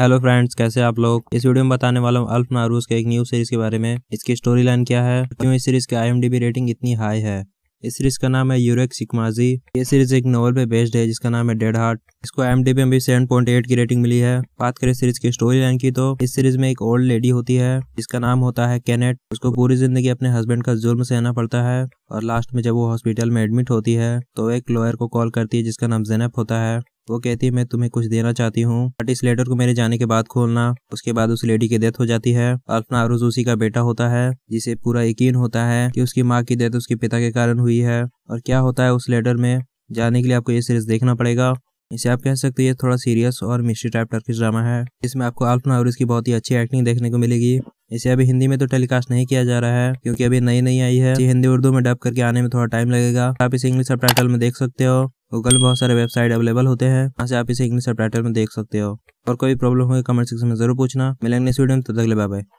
hello friends कैसे आप लोग इस वीडियो में बताने वाला हूँ अल्फ नारूस के एक न्यू सीरीज के बारे में इसकी स्टोरी लाइन क्या है क्यों इस सीरीज की आईएमडीबी रेटिंग इतनी हाई है इस सीरीज का नाम है यूरेक सिकमाजी ये सीरीज एक नोवेल पे बेस्ड है जिसका नाम है डेड हार्ट इसको एम डी सेवन भी एट की रेटिंग मिली है बात करें सीरीज की स्टोरी लाइन की तो इस सीरीज में एक ओल्ड लेडी होती है जिसका नाम होता है कैनेट उसको पूरी जिंदगी अपने हस्बैंड का जुर्म सहना पड़ता है और लास्ट में जब वो हॉस्पिटल में एडमिट होती है तो एक लॉयर को कॉल करती है जिसका नाम जेनेप होता है वो कहती है मैं तुम्हें कुछ देना चाहती हूँ बट इस लेटर को मेरे जाने के बाद खोलना उसके बाद उस लेडी की डेथ हो जाती है अल्फना अरुज उसी का बेटा होता है जिसे पूरा यकीन होता है कि उसकी माँ की डेथ उसके पिता के कारण हुई है और क्या होता है उस लेटर में जाने के लिए आपको ये सीरीज देखना पड़ेगा इसे आप कह सकते हैं थोड़ा सीरियस और मिस्ट्री टाइप टर्किश ड्रामा है इसमें आपको अल्फना और इसकी बहुत ही अच्छी एक्टिंग देखने को मिलेगी इसे अभी हिंदी में तो टेलीकास्ट नहीं किया जा रहा है क्योंकि अभी नई नई आई है हिंदी उर्दू में डब करके आने में थोड़ा टाइम लगेगा आप इसे इंग्लिश सब में देख सकते हो गूगल बहुत सारे वेबसाइट अवेलेबल होते हैं वहाँ से आप इसे इंग्लिश सब में देख सकते हो और कोई प्रॉब्लम हो कमेंट सेक्शन में जरूर पूछना मिलेंगे इस वीडियो में तब तक ले बाय